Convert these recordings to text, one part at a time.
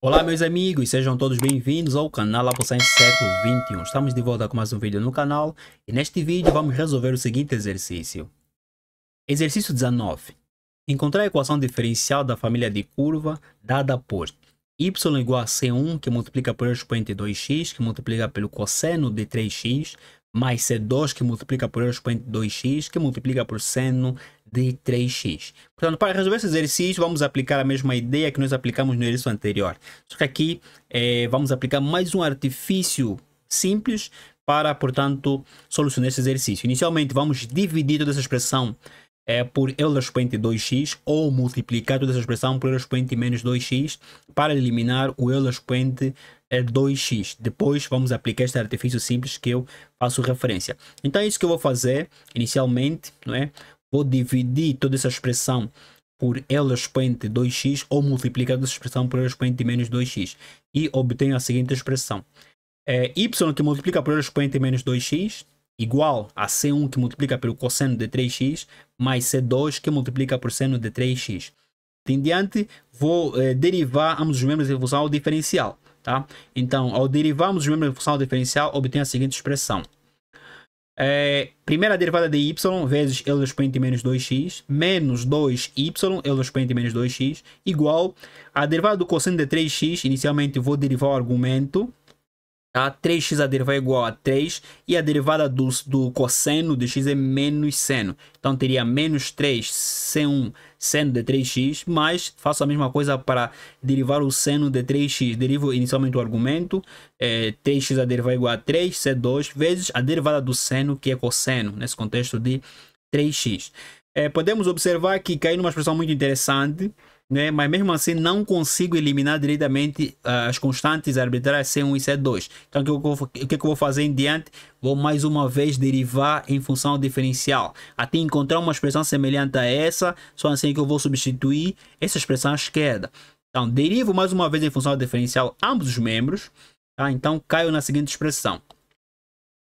Olá meus amigos, sejam todos bem-vindos ao canal ApoScience Século 21. Estamos de volta com mais um vídeo no canal e neste vídeo vamos resolver o seguinte exercício. Exercício 19. Encontrar a equação diferencial da família de curva dada por y igual a c1 que multiplica por expoente 2x que multiplica pelo cosseno de 3x mais c2 que multiplica por expoente 2x que multiplica por seno de 3x. Portanto, para resolver esse exercício, vamos aplicar a mesma ideia que nós aplicamos no exercício anterior. Só que aqui é, vamos aplicar mais um artifício simples para, portanto, solucionar esse exercício. Inicialmente, vamos dividir toda essa expressão é, por e expoente 2x ou multiplicar toda essa expressão por e expoente menos 2x para eliminar o e expoente é eh, 2x. Depois vamos aplicar este artifício simples que eu faço referência. Então é isso que eu vou fazer inicialmente, não é? vou dividir toda essa expressão por L expoente 2x ou multiplicar essa expressão por L expoente menos 2x e obtenho a seguinte expressão. É, y que multiplica por L expoente menos 2x igual a C1 que multiplica pelo cosseno de 3x mais C2 que multiplica por seno de 3x. em diante, vou é, derivar ambos os membros em função ao diferencial. Tá? Então, ao derivarmos os membros em função ao diferencial, obtenho a seguinte expressão. É, primeira derivada de y vezes L expoente menos 2x menos 2y L expoente menos 2x igual a derivada do cosseno de 3x. Inicialmente vou derivar o argumento. Tá? 3x a derivada é igual a 3 e a derivada do, do cosseno de x é menos seno. Então teria menos 3 C1 seno de 3x, mas faço a mesma coisa para derivar o seno de 3x. Derivo inicialmente o argumento, é, eh, 3x a derivar é igual a 3, C2, vezes a derivada do seno, que é cosseno, nesse contexto de 3x. É, eh, podemos observar que caiu numa expressão muito interessante, né? Mas mesmo assim não consigo eliminar diretamente uh, as constantes arbitrárias C1 e C2. Então o que, eu, o é que, eu vou fazer em diante? Vou mais uma vez derivar em função diferencial. Até encontrar uma expressão semelhante a essa, só assim é que eu vou substituir essa expressão à esquerda. Então derivo mais uma vez em função diferencial ambos os membros. Tá? Então caio na seguinte expressão.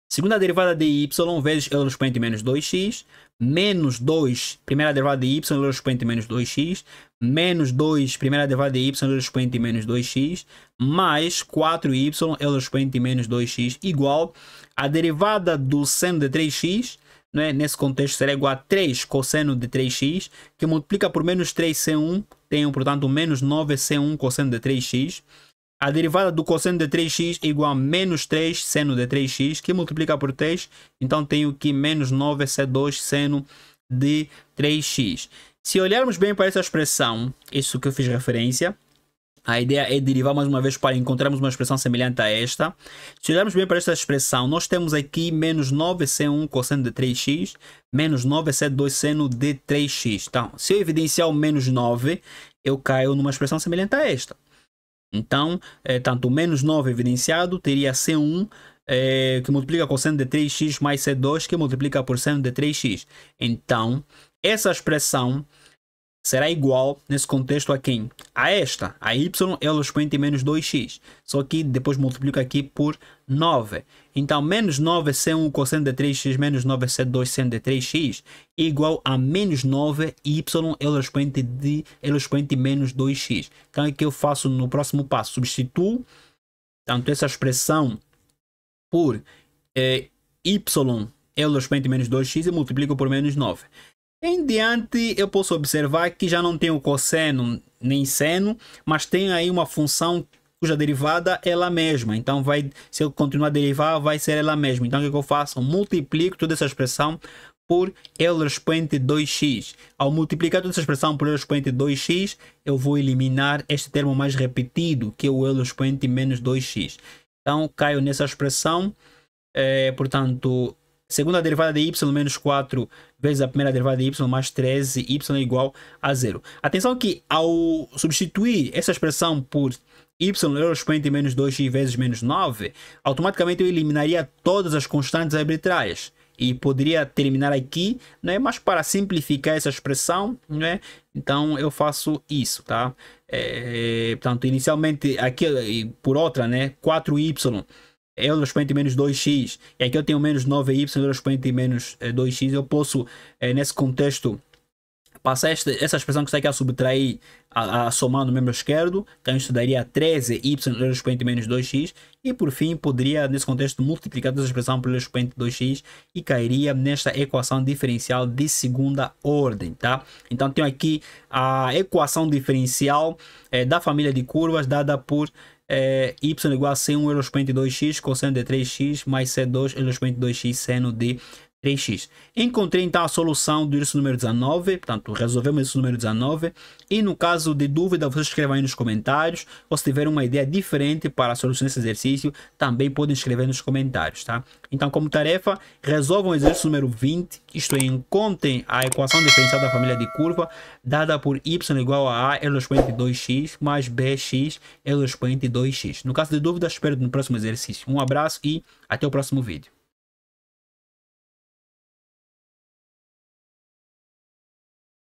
Segunda derivada de y vezes L expoente menos 2x, menos 2, primeira derivada de y, L expoente menos 2x, menos 2, primeira derivada de y, L expoente menos 2x, mais 4y, L expoente menos 2x, igual a derivada do seno de 3x, né? nesse contexto será igual a 3 cosseno de 3x, que multiplica por menos 3 c1, tenho, portanto, menos 9 c1 cosseno de 3x, a derivada do cosseno de 3x é igual a menos 3 seno de 3x, que multiplica por 3. Então, tenho que menos 9 é C2 seno de 3x. Se olharmos bem para essa expressão, isso que eu fiz referência, a ideia é derivar mais uma vez para encontrarmos uma expressão semelhante a esta. Se olharmos bem para esta expressão, nós temos aqui menos 9C1 cosseno de 3x, menos 9C2 seno de 3x. Então, se eu evidenciar o menos 9, eu caio numa expressão semelhante a esta. Então, é, tanto tá, menos 9 evidenciado teria C1 é, que multiplica com seno de 3x mais C2 que multiplica por seno de 3x. Então, essa expressão será igual, nesse contexto, a quem? A esta. A y é o expoente menos 2x. Só que depois multiplico aqui por 9. Então, menos 9 é c1 cosseno de 3x menos 9 c 2 seno de 3x é igual a menos 9 y é o expoente de é expoente menos 2x. Então, o é que eu faço no próximo passo? Substituo tanto essa expressão por é, y é o expoente menos 2x e multiplico por menos 9. Em diante, eu posso observar que já não tenho cosseno nem seno, mas tem aí uma função cuja derivada é ela mesma. Então, vai, se eu continuar a derivar, vai ser ela mesma. Então, o que, é eu faço? Multiplico toda essa expressão por Euler expoente 2x. Ao multiplicar toda essa expressão por Euler expoente 2x, eu vou eliminar este termo mais repetido, que é o Euler expoente menos 2x. Então, caio nessa expressão. É, portanto, Segunda derivada de y menos 4 vezes a primeira derivada de y mais 13, y é igual a zero. Atenção que ao substituir essa expressão por y elevado ao expoente menos 2 vezes menos 9, automaticamente eu eliminaria todas as constantes arbitrárias. E poderia terminar aqui, né? mas para simplificar essa expressão, né? então eu faço isso. Tá? É, portanto, inicialmente, aqui por outra, né? 4y é, eu expoente menos 2x, e aqui eu tenho menos 9y, eu expoente menos 2x, eh, eu posso, eh, nesse contexto, passar esta, essa expressão que está aqui a subtrair, a, a somar no membro esquerdo, então isso daria 13y expoente menos 2x, e por fim poderia, nesse contexto, multiplicar essa expressão pelo expoente 2x e cairia nesta equação diferencial de segunda ordem, tá? Então tenho aqui a equação diferencial é, da família de curvas dada por é y igual a c1 elevado a expoente 2x cosseno de 3x mais c2 elevado a expoente 2x seno de 3x. Encontrei então a solução do isso número 19, portanto resolvemos isso número 19. E no caso de dúvida, vocês escrevam aí nos comentários, ou se tiver uma ideia diferente para a solução desse exercício, também podem escrever nos comentários, tá? Então como tarefa, resolvam o exercício número 20, isto é, encontrem a equação diferencial da família de curva, dada por y igual a a elevado expoente 2x mais bx elevado expoente 2x. No caso de dúvida, espero no próximo exercício. Um abraço e até o próximo vídeo.